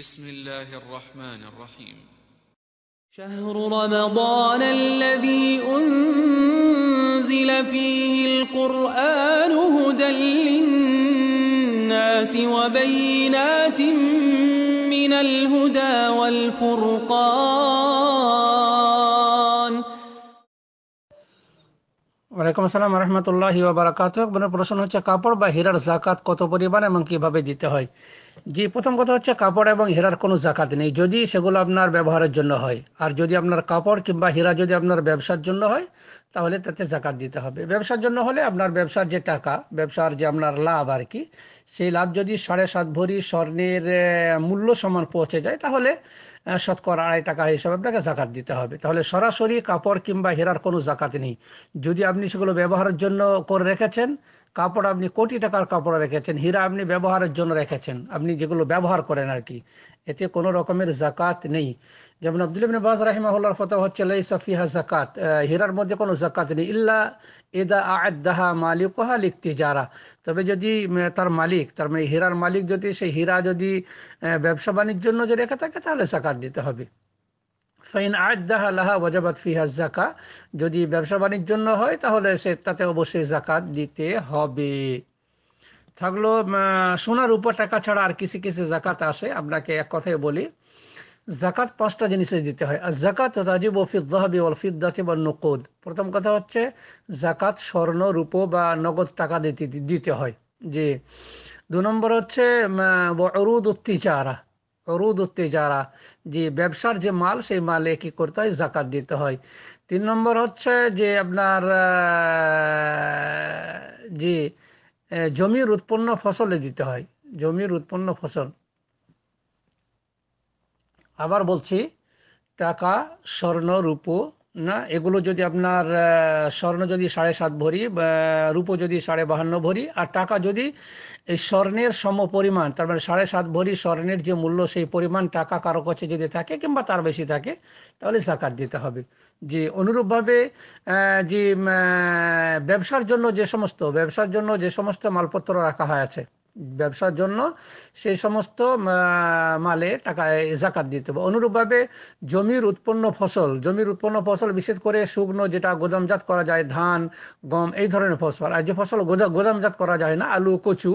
بسم الله الرحمن الرحيم شهر رمضان الذي أنزل فيه القرآن هدى للناس وبينات من الهدى والفرقان وعليكم السلام ورحمة الله وبركاته বোনের প্রশ্ন হচ্ছে কাপড় বা হীরার যাকাত কত পরিমাণ এবং কিভাবে দিতে জি প্রথম কথা হচ্ছে কাপড় এবং হীরার কোনো জাকাত নেই যদি সেগুলো আপনার ব্যবহারের জন্য হয় আর যদি আপনার কাপড় কিংবা হীরা যদি আপনার ব্যবসার জন্য হয় তাহলে তাতে জাকাত দিতে হবে ব্যবসার জন্য হলে আপনার ব্যবসার যে টাকা ব্যবসার যে আপনার লাভ আর কি সেই লাভ যদি সাড়ে সাত ভরি স্বর্ণের মূল্য সমান পৌঁছে যায় তাহলে শতকর আড়াই টাকা হিসাবে আপনাকে জাকাত দিতে হবে তাহলে সরাসরি কাপড় কিংবা হীরার কোনো জাকাত নেই যদি আপনি সেগুলো ব্যবহারের জন্য করে রেখেছেন কাপড় আপনি কোটি টাকার কাপড় রেখেছেন হীরা আপনি ব্যবহারের জন্য রেখেছেন আপনি যেগুলো ব্যবহার করেন আর কি এতে কোনো রকমের জাকাত নেই যেমন আব্দুল ইবনে বাজ রাহিমাহুল্লাহর ফতোয়া হচ্ছে লাই সাফিহা জাকাত হীরার মধ্যে কোনো জাকাত নেই ইল্লা এদা আ'দাহা লিখতে যারা তবে যদি তার মালিক তার মানে হীরার মালিক যদি সেই হীরা যদি ব্যবসা বাণিজ্যের জন্য যদি রেখে থাকে তাহলে জাকাত দিতে হবে ফাইন আদাহা লাহা ওয়াজাবাত ফিহা জাকা যদি ব্যবসা বাণিজ্য জন্য হয় তাহলে সে তাতে অবশ্যই জাকাত দিতে হবে থাকলো সোনার উপর টাকা ছাড়া আর কিছু কিছু জাকাত আসে আপনাকে এক কথায় বলি জাকাত পাঁচটা জিনিসে দিতে হয় আর জাকাত রাজিব ও ফিদ্দাহাবি ওল বা নকদ প্রথম কথা হচ্ছে জাকাত স্বর্ণ রূপ বা নগদ টাকা দিতে দিতে হয় যে দু নম্বর হচ্ছে অরুদ উত্তিচারা রুদুত্তে যারা যে ব্যবসার যে মাল সেই মালে কি করতে হয় জাকাত দিতে হয় তিন নম্বর হচ্ছে যে আপনার যে জমির উৎপন্ন ফসলে দিতে হয় জমির উৎপন্ন ফসল আবার বলছি টাকা স্বর্ণ রূপ না এগুলো যদি আপনার স্বর্ণ যদি সাড়ে সাত ভরি রূপো যদি সাড়ে বাহান্ন ভরি আর টাকা যদি এই স্বর্ণের সম পরিমাণ তার মানে সাড়ে সাত ভরি স্বর্ণের যে মূল্য সেই পরিমাণ টাকা কারো কাছে যদি থাকে কিংবা তার বেশি থাকে তাহলে জাকাত দিতে হবে যে অনুরূপভাবে যে ব্যবসার জন্য যে সমস্ত ব্যবসার জন্য যে সমস্ত মালপত্র রাখা হয় আছে ব্যবসার জন্য সেই সমস্ত মালে টাকা জাকাত দিতে হবে অনুরূপভাবে জমির উৎপন্ন ফসল জমির উৎপন্ন ফসল বিশেষ করে শুকনো যেটা গোদামজাত করা যায় ধান গম এই ধরনের ফসল আর যে ফসল গোদামজাত করা যায় না আলু কচু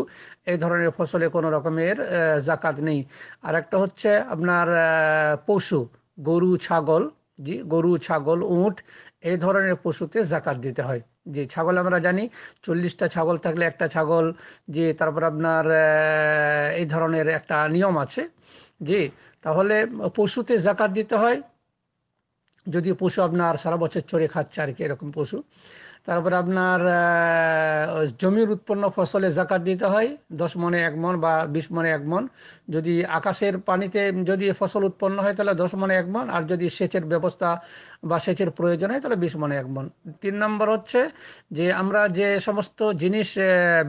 এই ধরনের ফসলে কোনো রকমের জাকাত নেই আর একটা হচ্ছে আপনার পশু গরু ছাগল জি গরু ছাগল উঁট এই ধরনের পশুতে জাকাত দিতে হয় যে ছাগল আমরা জানি চল্লিশটা ছাগল থাকলে একটা ছাগল যে তারপর আপনার এই ধরনের একটা নিয়ম আছে যে তাহলে পশুতে জাকাত দিতে হয় যদি পশু আপনার সারা বছর চড়ে খাচ্ছে আর কি এরকম পশু তারপর আপনার জমির উৎপন্ন ফসলে জাকাত দিতে হয় দশ মনে এক মন বা বিশ মনে এক মন যদি আকাশের পানিতে যদি ফসল উৎপন্ন হয় তাহলে দশ মনে এক মন আর যদি সেচের ব্যবস্থা বা সেচের প্রয়োজন হয় তাহলে বিশ মনে এক মন তিন নম্বর হচ্ছে যে আমরা যে সমস্ত জিনিস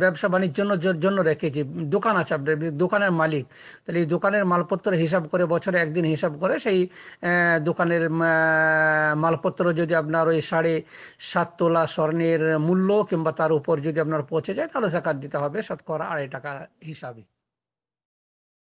ব্যবসা বাণিজ্যের জন্য রেখেছি দোকান আছে আপনার দোকানের মালিক তাহলে এই দোকানের মালপত্র হিসাব করে বছরে একদিন হিসাব করে সেই দোকানের মালপত্র যদি আপনার ওই সাড়ে সাত তোলা স্বর্ণের মূল্য কিংবা তার উপর যদি আপনার পৌঁছে যায় তাহলে জাকাত দিতে হবে শতকরা আড়াই টাকা হিসাবে